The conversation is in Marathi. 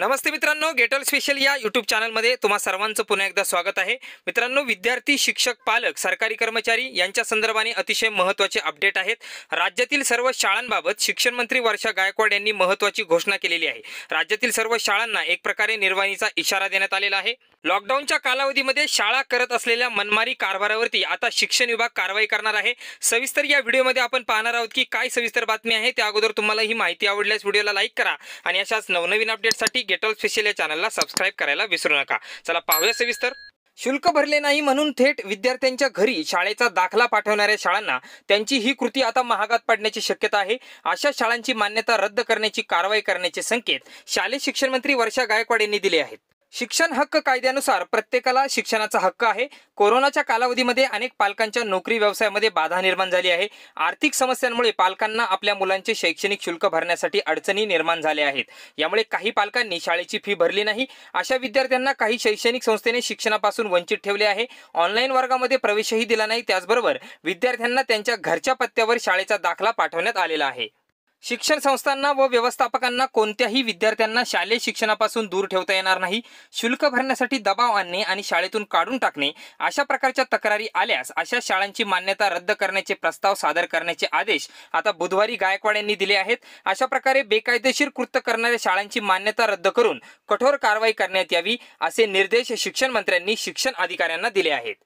नमस्ते मित्रांनो गेटल स्पेशल या यूट्यूब चॅनलमध्ये तुम्हा सर्वांचं पुन्हा एकदा स्वागत आहे मित्रांनो विद्यार्थी शिक्षक पालक सरकारी कर्मचारी यांच्या संदर्भाने अतिशय महत्त्वाचे अपडेट आहेत राज्यातील सर्व शाळांबाबत शिक्षण मंत्री वर्षा गायकवाड यांनी महत्त्वाची घोषणा केलेली आहे राज्यातील सर्व शाळांना एक प्रकारे निर्वाणीचा इशारा देण्यात आलेला आहे लॉकडाऊनच्या कालावधीमध्ये शाळा करत असलेल्या मनमारी कारभारावरती आता शिक्षण विभाग कारवाई करणार आहे सविस्तर या व्हिडिओमध्ये आपण पाहणार आहोत की काय सविस्तर बातमी आहे त्या अगोदर तुम्हाला ही माहिती आवडल्यास व्हिडिओला लाईक करा आणि अशाच नवनवीन अपडेटसाठी गेटॉल स्पेशल या चॅनलला सबस्क्राईब करायला विसरू नका चला पाहूया सविस्तर शुल्क भरले नाही म्हणून थेट विद्यार्थ्यांच्या घरी शाळेचा दाखला पाठवणाऱ्या शाळांना त्यांची ही कृती आता महागात पडण्याची शक्यता आहे अशा शाळांची मान्यता रद्द करण्याची कारवाई करण्याचे संकेत शालेय शिक्षण मंत्री वर्षा गायकवाड यांनी दिले आहेत शिक्षण हक्क कायद्यानुसार प्रत्येकाला शिक्षणाचा हक्क आहे कोरोनाच्या कालावधीमध्ये अनेक पालकांच्या नोकरी व्यवसायामध्ये बाधा निर्माण झाली आहे आर्थिक समस्यांमुळे पालकांना आपल्या मुलांचे शैक्षणिक शुल्क भरण्यासाठी अडचणी निर्माण झाल्या आहेत यामुळे काही पालकांनी शाळेची फी भरली नाही अशा विद्यार्थ्यांना काही शैक्षणिक संस्थेने शिक्षणापासून वंचित ठेवले आहे ऑनलाईन वर्गामध्ये प्रवेशही दिला नाही त्याचबरोबर विद्यार्थ्यांना त्यांच्या घरच्या पत्त्यावर शाळेचा दाखला पाठवण्यात आलेला आहे शिक्षण संस्थांना व व्यवस्थापकांना कोणत्याही विद्यार्थ्यांना शालेय शिक्षणापासून दूर ठेवता येणार नाही शुल्क भरण्यासाठी दबाव आणणे आणि शाळेतून काढून टाकणे अशा प्रकारच्या तक्रारी आल्यास अशा शाळांची मान्यता रद्द करण्याचे प्रस्ताव सादर करण्याचे आदेश आता बुधवारी गायकवाड यांनी दिले आहेत अशा प्रकारे बेकायदेशीर कृत्य करणाऱ्या शाळांची मान्यता रद्द करून कठोर कारवाई करण्यात यावी असे निर्देश शिक्षण मंत्र्यांनी शिक्षण अधिकाऱ्यांना दिले आहेत